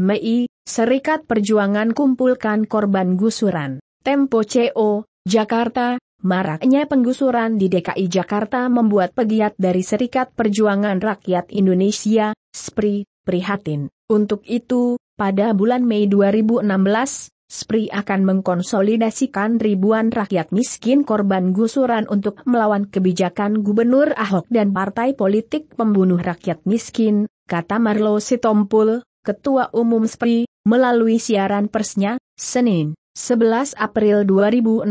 MEI, Serikat Perjuangan kumpulkan korban gusuran. Tempo CO, Jakarta, maraknya penggusuran di DKI Jakarta membuat pegiat dari Serikat Perjuangan Rakyat Indonesia, SPRI, prihatin. Untuk itu, pada bulan Mei 2016, SPRI akan mengkonsolidasikan ribuan rakyat miskin korban gusuran untuk melawan kebijakan Gubernur Ahok dan partai politik pembunuh rakyat miskin, kata Marlo Sitompul, Ketua Umum SPRI, melalui siaran persnya, Senin, 11 April 2016.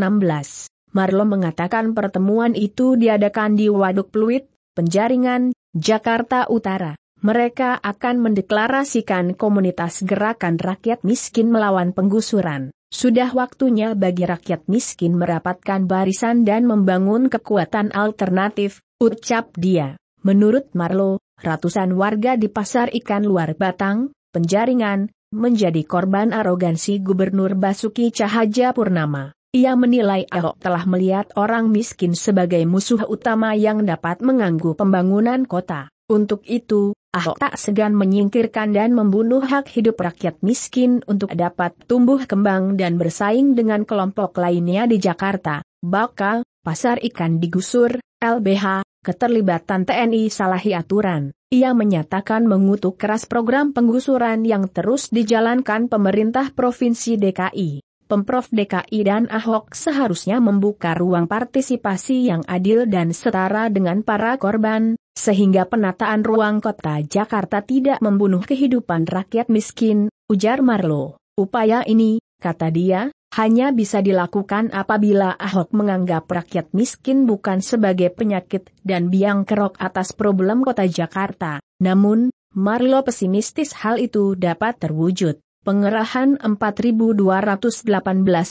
Marlo mengatakan pertemuan itu diadakan di Waduk Pluit, Penjaringan, Jakarta Utara. Mereka akan mendeklarasikan komunitas gerakan rakyat miskin melawan penggusuran. Sudah waktunya bagi rakyat miskin merapatkan barisan dan membangun kekuatan alternatif, ucap dia. Menurut Marlo, ratusan warga di pasar ikan luar Batang, penjaringan, menjadi korban arogansi Gubernur Basuki Cahaja Purnama. Ia menilai Ahok telah melihat orang miskin sebagai musuh utama yang dapat mengganggu pembangunan kota. Untuk itu, Ahok tak segan menyingkirkan dan membunuh hak hidup rakyat miskin untuk dapat tumbuh kembang dan bersaing dengan kelompok lainnya di Jakarta bakal, pasar ikan digusur, LBH, keterlibatan TNI salahi aturan. Ia menyatakan mengutuk keras program penggusuran yang terus dijalankan pemerintah Provinsi DKI. Pemprov DKI dan Ahok seharusnya membuka ruang partisipasi yang adil dan setara dengan para korban, sehingga penataan ruang kota Jakarta tidak membunuh kehidupan rakyat miskin, ujar Marlo. Upaya ini, kata dia, hanya bisa dilakukan apabila Ahok menganggap rakyat miskin bukan sebagai penyakit dan biang kerok atas problem kota Jakarta. Namun, Marlo pesimistis hal itu dapat terwujud. Pengerahan 4.218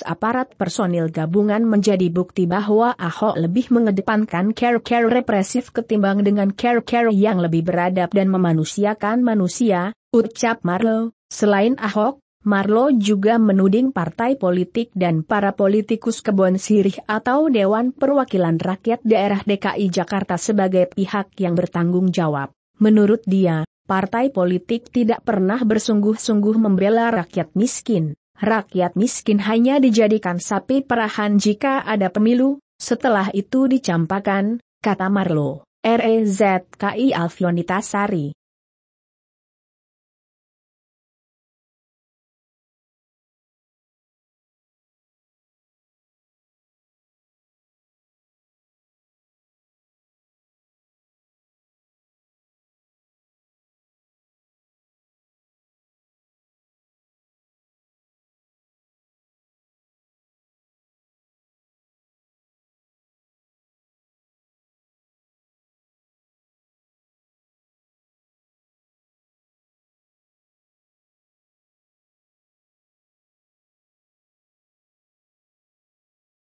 aparat personil gabungan menjadi bukti bahwa Ahok lebih mengedepankan care-care represif ketimbang dengan care-care yang lebih beradab dan memanusiakan manusia, ucap Marlo. Selain Ahok, Marlo juga menuding partai politik dan para politikus kebon sirih atau Dewan Perwakilan Rakyat Daerah DKI Jakarta sebagai pihak yang bertanggung jawab. Menurut dia, partai politik tidak pernah bersungguh-sungguh membela rakyat miskin. Rakyat miskin hanya dijadikan sapi perahan jika ada pemilu, setelah itu dicampakan, kata Marlo. REZKI Alfionita Sari